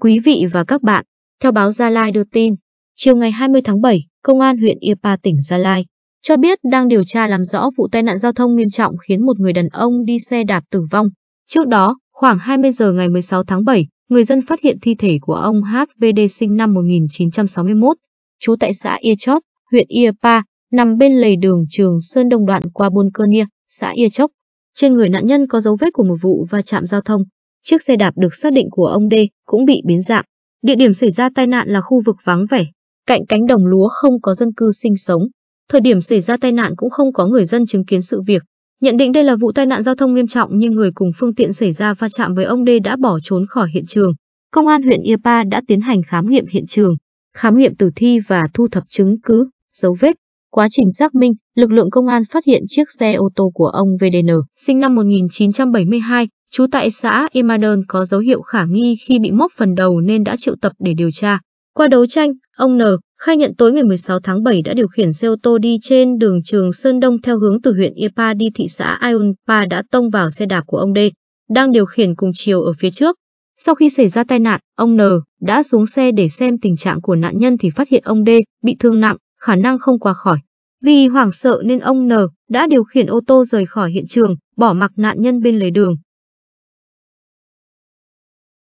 Quý vị và các bạn, theo báo Gia Lai đưa tin, chiều ngày 20 tháng 7, Công an huyện Ipa tỉnh Gia Lai cho biết đang điều tra làm rõ vụ tai nạn giao thông nghiêm trọng khiến một người đàn ông đi xe đạp tử vong. Trước đó, khoảng 20 giờ ngày 16 tháng 7, người dân phát hiện thi thể của ông HVD sinh năm 1961, trú tại xã Ia Chót, huyện Iapa, nằm bên lề đường Trường Sơn Đông đoạn qua Buôn Cơ Nia, xã Ia Chốc. Trên người nạn nhân có dấu vết của một vụ va chạm giao thông. Chiếc xe đạp được xác định của ông D cũng bị biến dạng. Địa điểm xảy ra tai nạn là khu vực vắng vẻ, cạnh cánh đồng lúa không có dân cư sinh sống. Thời điểm xảy ra tai nạn cũng không có người dân chứng kiến sự việc. Nhận định đây là vụ tai nạn giao thông nghiêm trọng nhưng người cùng phương tiện xảy ra va chạm với ông D đã bỏ trốn khỏi hiện trường. Công an huyện Iapa đã tiến hành khám nghiệm hiện trường, khám nghiệm tử thi và thu thập chứng cứ, dấu vết. Quá trình xác minh, lực lượng công an phát hiện chiếc xe ô tô của ông VDN, sinh năm 1972, trú tại xã Imadan có dấu hiệu khả nghi khi bị móc phần đầu nên đã triệu tập để điều tra. Qua đấu tranh, ông N khai nhận tối ngày 16 tháng 7 đã điều khiển xe ô tô đi trên đường Trường Sơn Đông theo hướng từ huyện Ipa đi thị xã Ayunpa đã tông vào xe đạp của ông D, đang điều khiển cùng chiều ở phía trước. Sau khi xảy ra tai nạn, ông N đã xuống xe để xem tình trạng của nạn nhân thì phát hiện ông D bị thương nặng, khả năng không qua khỏi. Vì hoảng sợ nên ông N đã điều khiển ô tô rời khỏi hiện trường, bỏ mặc nạn nhân bên lề đường,